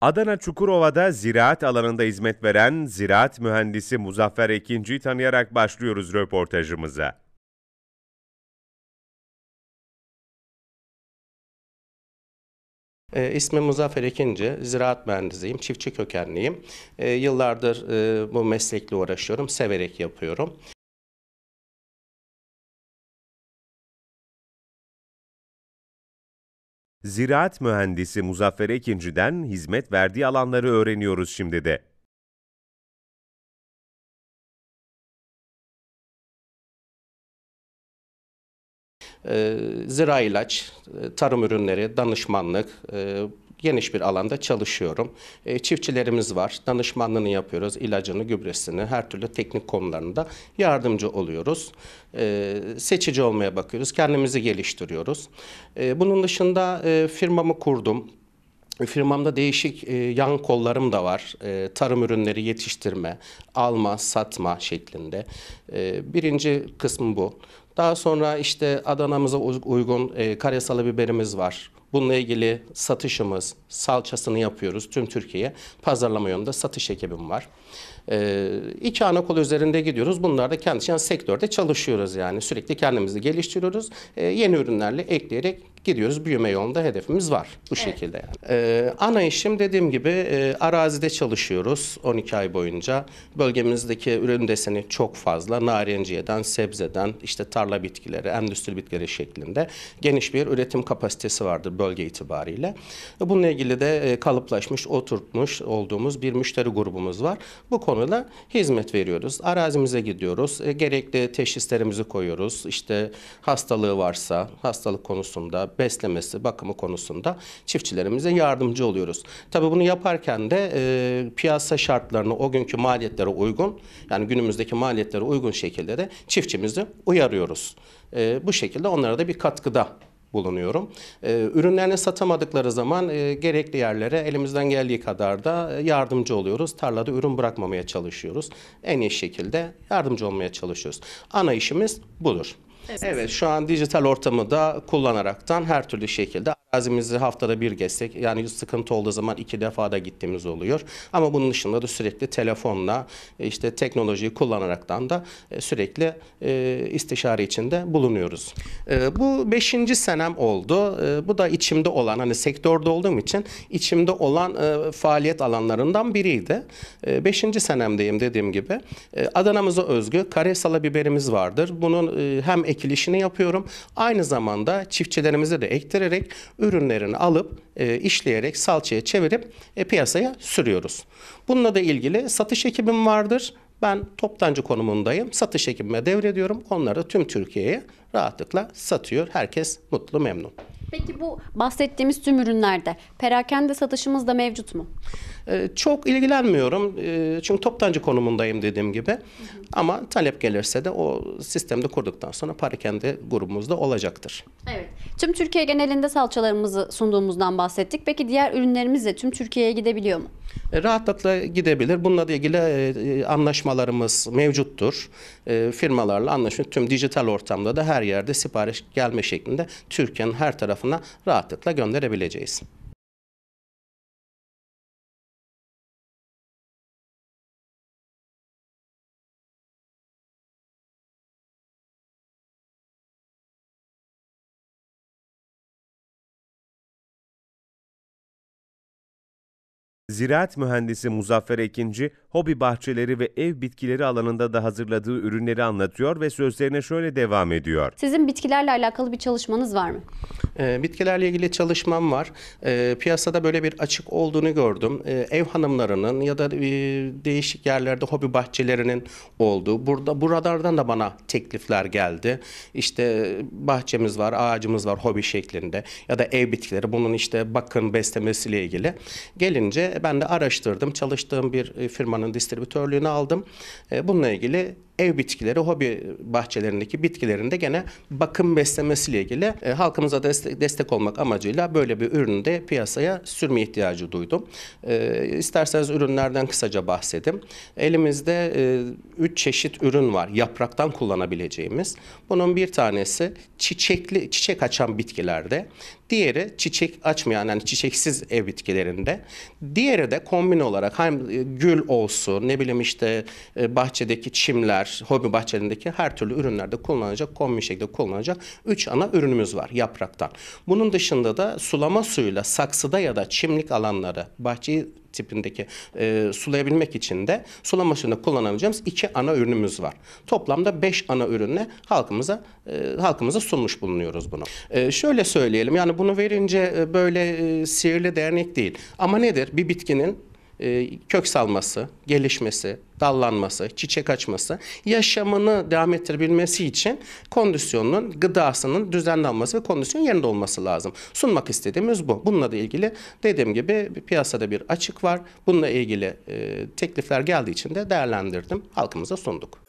Adana Çukurova'da ziraat alanında hizmet veren ziraat mühendisi Muzaffer Ekinci'yi tanıyarak başlıyoruz röportajımıza. E, ismim Muzaffer Ekinci, ziraat mühendisiyim, çiftçi kökenliyim. E, yıllardır e, bu meslekle uğraşıyorum, severek yapıyorum. ziraat mühendisi Muzaffer Ekinci'den hizmet verdiği alanları öğreniyoruz şimdi de. Ee, zira ilaç, e, tarım ürünleri, danışmanlık, e, geniş bir alanda çalışıyorum. E, çiftçilerimiz var. Danışmanlığını yapıyoruz. ilacını, gübresini, her türlü teknik konularında yardımcı oluyoruz. E, seçici olmaya bakıyoruz. Kendimizi geliştiriyoruz. E, bunun dışında e, firmamı kurdum. Firmamda değişik e, yan kollarım da var. E, tarım ürünleri yetiştirme, alma, satma şeklinde. E, birinci kısmı bu. Daha sonra işte Adana'mıza uygun e, karyasalı biberimiz var. Bununla ilgili satışımız, salçasını yapıyoruz tüm Türkiye'ye. Pazarlama yönünde satış ekibim var. E, ee, iki ana kol üzerinde gidiyoruz. Bunlar da kendi yani sektörde çalışıyoruz yani. Sürekli kendimizi geliştiriyoruz. E, yeni ürünlerle ekleyerek gidiyoruz. Büyüme yolunda hedefimiz var bu evet. şekilde yani. E, ana işim dediğim gibi e, arazide çalışıyoruz 12 ay boyunca. Bölgemizdeki ürün deseni çok fazla. Narenciyeden, sebzeden, işte tarla bitkileri, endüstri bitkileri şeklinde geniş bir üretim kapasitesi vardır bölge itibariyle. Bununla ilgili de e, kalıplaşmış, oturtmuş olduğumuz bir müşteri grubumuz var. Bu konu kapsamıyla hizmet veriyoruz. Arazimize gidiyoruz. E, gerekli teşhislerimizi koyuyoruz. İşte hastalığı varsa hastalık konusunda, beslemesi, bakımı konusunda çiftçilerimize yardımcı oluyoruz. Tabii bunu yaparken de e, piyasa şartlarını o günkü maliyetlere uygun yani günümüzdeki maliyetlere uygun şekilde de çiftçimizi uyarıyoruz. E, bu şekilde onlara da bir katkıda bulunuyorum. Ee, ürünlerini satamadıkları zaman e, gerekli yerlere elimizden geldiği kadar da e, yardımcı oluyoruz. Tarlada ürün bırakmamaya çalışıyoruz. En iyi şekilde yardımcı olmaya çalışıyoruz. Ana işimiz budur. Evet, evet şu an dijital ortamı da kullanaraktan her türlü şekilde Terazimizi haftada bir gezsek yani sıkıntı olduğu zaman iki defa da gittiğimiz oluyor. Ama bunun dışında da sürekli telefonla e, işte teknolojiyi kullanaraktan da e, sürekli e, istişare içinde bulunuyoruz. Bu beşinci senem oldu. Bu da içimde olan hani sektörde olduğum için içimde olan faaliyet alanlarından biriydi. Beşinci senemdeyim dediğim gibi. Adana'mıza özgü karesala biberimiz vardır. Bunun hem ekilişini yapıyorum aynı zamanda çiftçilerimize de ektirerek ürünlerini alıp e, işleyerek salçaya çevirip e, piyasaya sürüyoruz. Bununla da ilgili satış ekibim vardır. Ben toptancı konumundayım. Satış ekibime devrediyorum. Onları tüm Türkiye'ye rahatlıkla satıyor. Herkes mutlu, memnun. Peki bu bahsettiğimiz tüm ürünlerde perakende satışımız da mevcut mu? Ee, çok ilgilenmiyorum ee, çünkü toptancı konumundayım dediğim gibi. Ama talep gelirse de o sistemde kurduktan sonra para kendi grubumuzda olacaktır. Evet. Tüm Türkiye genelinde salçalarımızı sunduğumuzdan bahsettik. Peki diğer ürünlerimiz de tüm Türkiye'ye gidebiliyor mu? E, rahatlıkla gidebilir. Bununla ilgili e, e, anlaşmalarımız mevcuttur. Firmalarla anlaşıyoruz. Tüm dijital ortamda da her yerde sipariş gelme şeklinde Türkiye'nin her tarafına rahatlıkla gönderebileceğiz. Ziraat mühendisi Muzaffer Ekinci, hobi bahçeleri ve ev bitkileri alanında da hazırladığı ürünleri anlatıyor ve sözlerine şöyle devam ediyor. Sizin bitkilerle alakalı bir çalışmanız var mı? Ee, bitkilerle ilgili çalışmam var. Ee, piyasada böyle bir açık olduğunu gördüm. Ee, ev hanımlarının ya da e, değişik yerlerde hobi bahçelerinin olduğu. Burada bu radardan da bana teklifler geldi. İşte bahçemiz var, ağacımız var hobi şeklinde ya da ev bitkileri bunun işte bakım beslemesiyle ilgili. Gelince ben de araştırdım. Çalıştığım bir e, firmanın distribütörlüğünü aldım. bununla ilgili ev bitkileri, hobi bahçelerindeki bitkilerinde gene bakım beslemesiyle ilgili e, halkımıza destek destek, destek olmak amacıyla böyle bir ürünü de piyasaya sürme ihtiyacı duydum. E, isterseniz ürünlerden kısaca bahsedeyim. Elimizde e, üç çeşit ürün var yapraktan kullanabileceğimiz. Bunun bir tanesi çiçekli çiçek açan bitkilerde. Diğeri çiçek açmayan yani çiçeksiz ev bitkilerinde. Diğeri de kombin olarak hem e, gül olsun ne bileyim işte e, bahçedeki çimler, hobi bahçelerindeki her türlü ürünlerde kullanacak, kombin şekilde kullanacak 3 ana ürünümüz var yapraktan. Bunun dışında da sulama suyuyla saksıda ya da çimlik alanları, bahçe tipindeki e, sulayabilmek için de sulama suyunu kullanabileceğimiz iki ana ürünümüz var. Toplamda beş ana ürünle halkımıza e, halkımıza sunmuş bulunuyoruz bunu. E, şöyle söyleyelim yani bunu verince e, böyle e, sihirli dernek değil. Ama nedir? Bir bitkinin e, kök salması, gelişmesi, dallanması, çiçek açması, yaşamını devam ettirebilmesi için kondisyonun, gıdasının düzenli alması ve kondisyon yerinde olması lazım. Sunmak istediğimiz bu. Bununla da ilgili dediğim gibi piyasada bir açık var. Bununla ilgili e, teklifler geldiği için de değerlendirdim. Halkımıza sunduk.